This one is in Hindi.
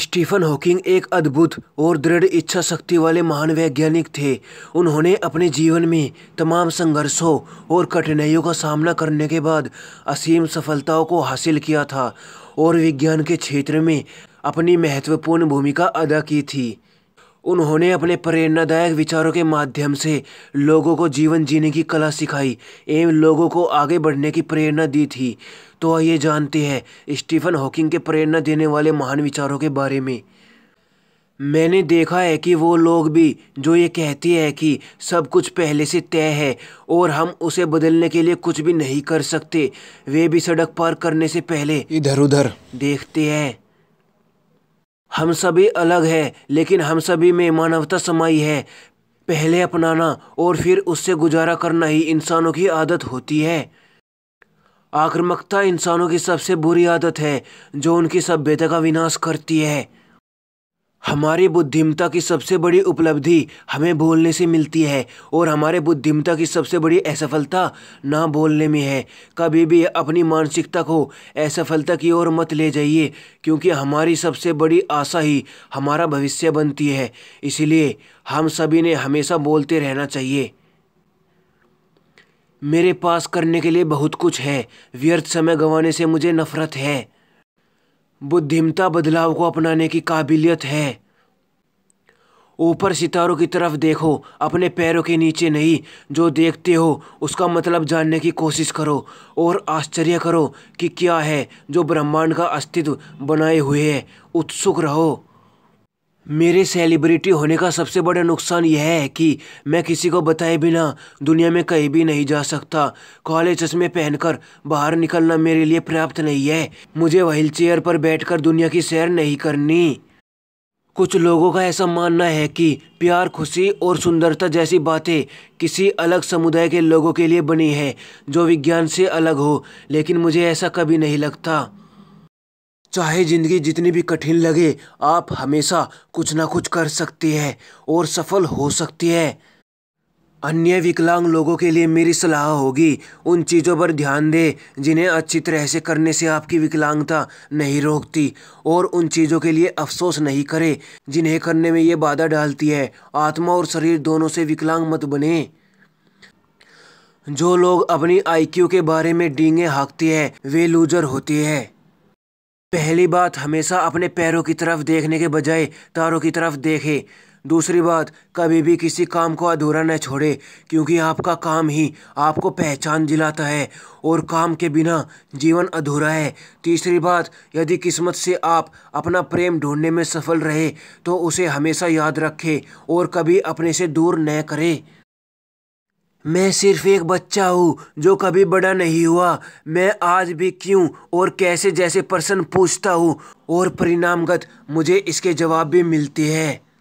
स्टीफन हॉकिंग एक अद्भुत और दृढ़ इच्छा शक्ति वाले महान वैज्ञानिक थे उन्होंने अपने जीवन में तमाम संघर्षों और कठिनाइयों का सामना करने के बाद असीम सफलताओं को हासिल किया था और विज्ञान के क्षेत्र में अपनी महत्वपूर्ण भूमिका अदा की थी उन्होंने अपने प्रेरणादायक विचारों के माध्यम से लोगों को जीवन जीने की कला सिखाई एवं लोगों को आगे बढ़ने की प्रेरणा दी थी तो आइए जानते हैं स्टीफन हॉकिंग के प्रेरणा देने वाले महान विचारों के बारे में मैंने देखा है कि वो लोग भी जो ये कहते हैं कि सब कुछ पहले से तय है और हम उसे बदलने के लिए कुछ भी नहीं कर सकते वे भी सड़क पार करने से पहले इधर उधर देखते हैं हम सभी अलग हैं लेकिन हम सभी में मानवता समाई है पहले अपनाना और फिर उससे गुजारा करना ही इंसानों की आदत होती है आक्रमकता इंसानों की सबसे बुरी आदत है जो उनकी सभ्यता का विनाश करती है हमारी बुद्धिमता की सबसे बड़ी उपलब्धि हमें बोलने से मिलती है और हमारे बुद्धिमता की सबसे बड़ी असफलता ना बोलने में है कभी भी अपनी मानसिकता को असफलता की ओर मत ले जाइए क्योंकि हमारी सबसे बड़ी आशा ही हमारा भविष्य बनती है इसलिए हम सभी ने हमेशा बोलते रहना चाहिए मेरे पास करने के लिए बहुत कुछ है व्यर्थ समय गंवाने से मुझे नफरत है बुद्धिमता बदलाव को अपनाने की काबिलियत है ऊपर सितारों की तरफ देखो अपने पैरों के नीचे नहीं जो देखते हो उसका मतलब जानने की कोशिश करो और आश्चर्य करो कि क्या है जो ब्रह्मांड का अस्तित्व बनाए हुए है उत्सुक रहो मेरे सेलिब्रिटी होने का सबसे बड़ा नुकसान यह है कि मैं किसी को बताए बिना दुनिया में कहीं भी नहीं जा सकता काले चश्मे पहनकर बाहर निकलना मेरे लिए पर्याप्त नहीं है मुझे व्हील चेयर पर बैठकर दुनिया की सैर नहीं करनी कुछ लोगों का ऐसा मानना है कि प्यार खुशी और सुंदरता जैसी बातें किसी अलग समुदाय के लोगों के लिए बनी है जो विज्ञान से अलग हो लेकिन मुझे ऐसा कभी नहीं लगता चाहे ज़िंदगी जितनी भी कठिन लगे आप हमेशा कुछ ना कुछ कर सकती है और सफल हो सकती है अन्य विकलांग लोगों के लिए मेरी सलाह होगी उन चीज़ों पर ध्यान दें जिन्हें अच्छी तरह से करने से आपकी विकलांगता नहीं रोकती और उन चीज़ों के लिए अफसोस नहीं करें जिन्हें करने में ये बाधा डालती है आत्मा और शरीर दोनों से विकलांग मत बने जो लोग अपनी आईक्यू के बारे में डींगे हाँकती है वे लूजर होती है पहली बात हमेशा अपने पैरों की तरफ देखने के बजाय तारों की तरफ देखें दूसरी बात कभी भी किसी काम को अधूरा न छोड़े क्योंकि आपका काम ही आपको पहचान दिलाता है और काम के बिना जीवन अधूरा है तीसरी बात यदि किस्मत से आप अपना प्रेम ढूंढने में सफल रहे तो उसे हमेशा याद रखें और कभी अपने से दूर न करें मैं सिर्फ एक बच्चा हूँ जो कभी बड़ा नहीं हुआ मैं आज भी क्यों और कैसे जैसे प्रश्न पूछता हूँ और परिणामगत मुझे इसके जवाब भी मिलते हैं